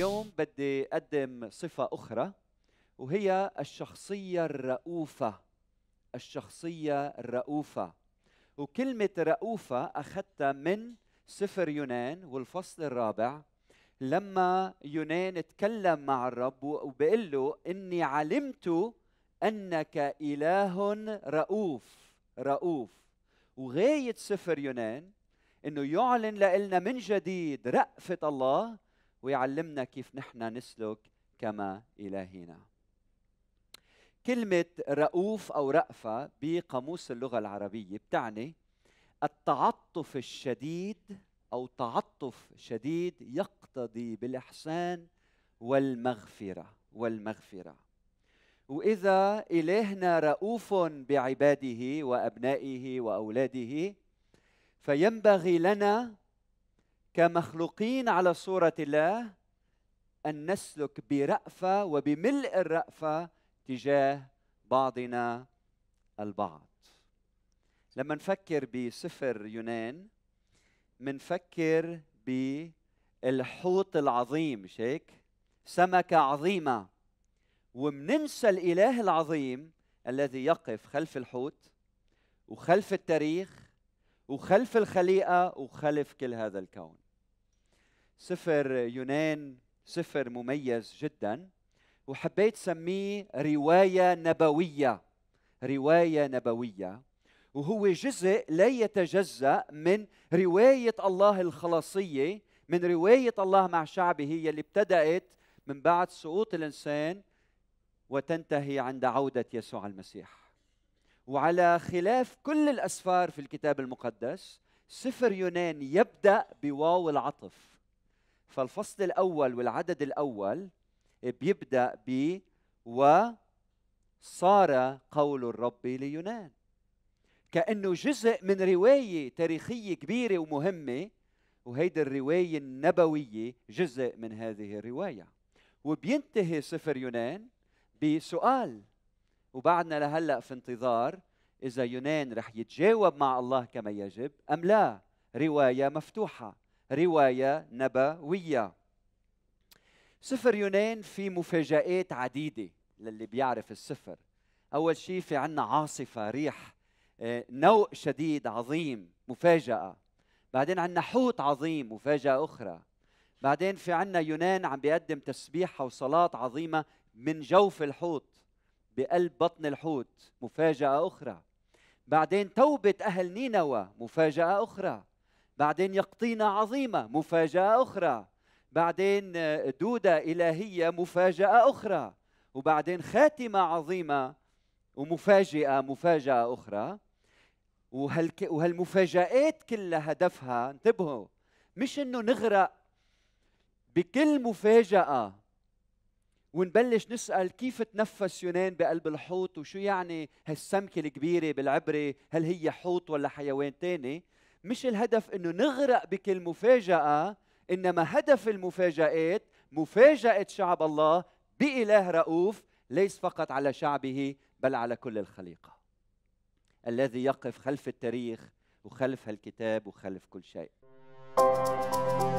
اليوم بدي أقدم صفة أخرى وهي الشخصية الرؤوفة الشخصية الرؤوفة وكلمة رؤوفة أخذتها من سفر يونان والفصل الرابع لما يونان تكلم مع الرب وبقول له إني علمت أنك إله رؤوف رؤوف وغاية سفر يونان انه يعلن لنا من جديد رأفة الله ويعلمنا كيف نحن نسلك كما إلهنا كلمة رؤوف أو رأفة بقاموس اللغة العربية بتعني التعطف الشديد أو تعطف شديد يقتضي بالإحسان والمغفرة والمغفرة وإذا إلهنا رؤوف بعباده وأبنائه وأولاده فينبغي لنا كمخلوقين على صورة الله أن نسلك برأفة وبملء الرأفة تجاه بعضنا البعض لما نفكر بسفر يونان منفكر بالحوت العظيم مش هيك سمكة عظيمة ومننسى الإله العظيم الذي يقف خلف الحوت وخلف التاريخ وخلف الخليقة وخلف كل هذا الكون سفر يونان سفر مميز جدا وحبيت سميه رواية نبوية رواية نبوية وهو جزء لا يتجزأ من رواية الله الخلاصية من رواية الله مع شعبه يلي ابتدأت من بعد سقوط الإنسان وتنتهي عند عودة يسوع المسيح وعلى خلاف كل الأسفار في الكتاب المقدس سفر يونان يبدأ بواو العطف فالفصل الأول والعدد الأول بيبدأ ب وصار قول الرب ليونان كأنه جزء من رواية تاريخية كبيرة ومهمة وهيدي الرواية النبوية جزء من هذه الرواية وبينتهي سفر يونان بسؤال وبعدنا لهلا في انتظار اذا يونان رح يتجاوب مع الله كما يجب ام لا روايه مفتوحه روايه نبويه سفر يونان في مفاجآت عديده للي بيعرف السفر اول شيء في عنا عاصفه ريح آه، نوء شديد عظيم مفاجاه بعدين عنا حوت عظيم مفاجاه اخرى بعدين في عنا يونان عم بيقدم تسبيحه وصلاه عظيمه من جوف الحوت بقلب بطن الحوت مفاجاه اخرى بعدين توبه اهل نينوى مفاجاه اخرى بعدين يقطينة عظيمة مفاجأة أخرى بعدين آه، دودة إلهية مفاجأة أخرى وبعدين خاتمة عظيمة ومفاجأة مفاجأة أخرى وهال وهالمفاجآت كلها هدفها انتبهوا مش إنه نغرق بكل مفاجأة ونبلش نسأل كيف تنفس يونان بقلب الحوت وشو يعني هالسمكة الكبيرة بالعبرة هل هي حوت ولا حيوان تاني مش الهدف انه نغرق بكل مفاجاه انما هدف المفاجات مفاجاه شعب الله باله رؤوف ليس فقط على شعبه بل على كل الخليقه الذي يقف خلف التاريخ وخلف هالكتاب وخلف كل شيء